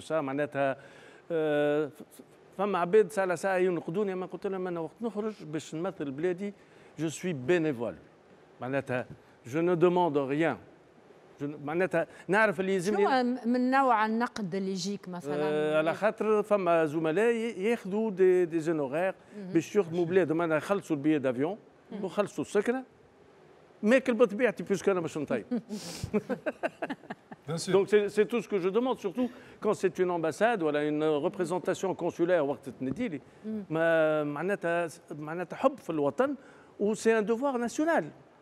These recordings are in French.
سا معناتها آه، فما عباد ساعه ساعه ينقدوني اما قلت لهم انا وقت نخرج باش نمثل بلادي جو سوي بينيفول معناتها جو نو دوموند ريان معناتها نعرف اللي يلزمني شو من نوع النقد اللي يجيك مثلا آه على خاطر فما زملاء ياخذوا دي دي زونوغير باش يخدموا بلادهم انا خلصوا البيي دافيون وخلصوا السكنه ماكل بطبيعتي بيسكو انا باش نطيب Donc c'est tout ce que je demande, surtout quand c'est une ambassade, là une euh, représentation consulaire, mm. c'est un devoir national.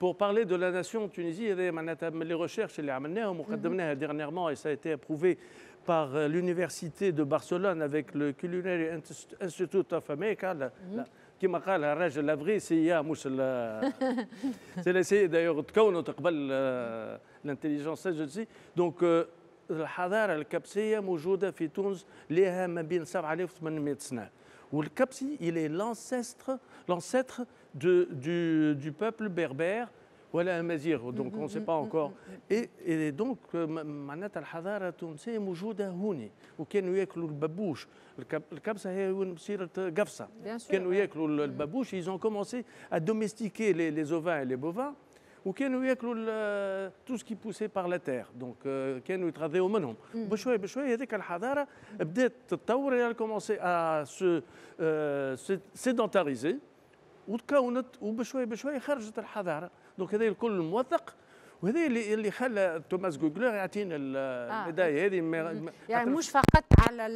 pour parler de la nation tunisienne, les recherches les amenées, mhm. dernièrement et ça a été approuvé par euh, l'université de Barcelone avec le Culinary Institute of America. Mhm. qui m'a dit la rage la vraie CIA c'est la CIA d'ailleurs tu connais tu l'intelligence je dis donc euh, le hadar al kabsiya موجوده في تونس ليها ما بين 7000 و 800 سنه où le Kapsi, il est l'ancêtre, l'ancêtre du, du, peuple berbère. Voilà un mazir, donc mm-hmm, on ne sait pas mm-hmm, encore. Mm-hmm. Et, et donc, معناتها الحضاره التونسيه موجوده هوني وكانوا ياكلوا البابوش est une بصيره Gafsa. كانوا ياكلوا babouche. ils ont commencé à domestiquer les, les ovins et les bovins وكانوا ياكلوا تو سكي بوسي بار لا تير دونك كانوا يتغذوا منهم بشوي بشوي هذيك الحضاره بدات تتطور يعني كومونسي ا سيدونتاريزي وتكونت وبشوي بشوي خرجت الحضاره دونك هذا الكل موثق وهذا اللي اللي خلى توماس جوجلر يعطينا البدايه هذه يعني مش فقط على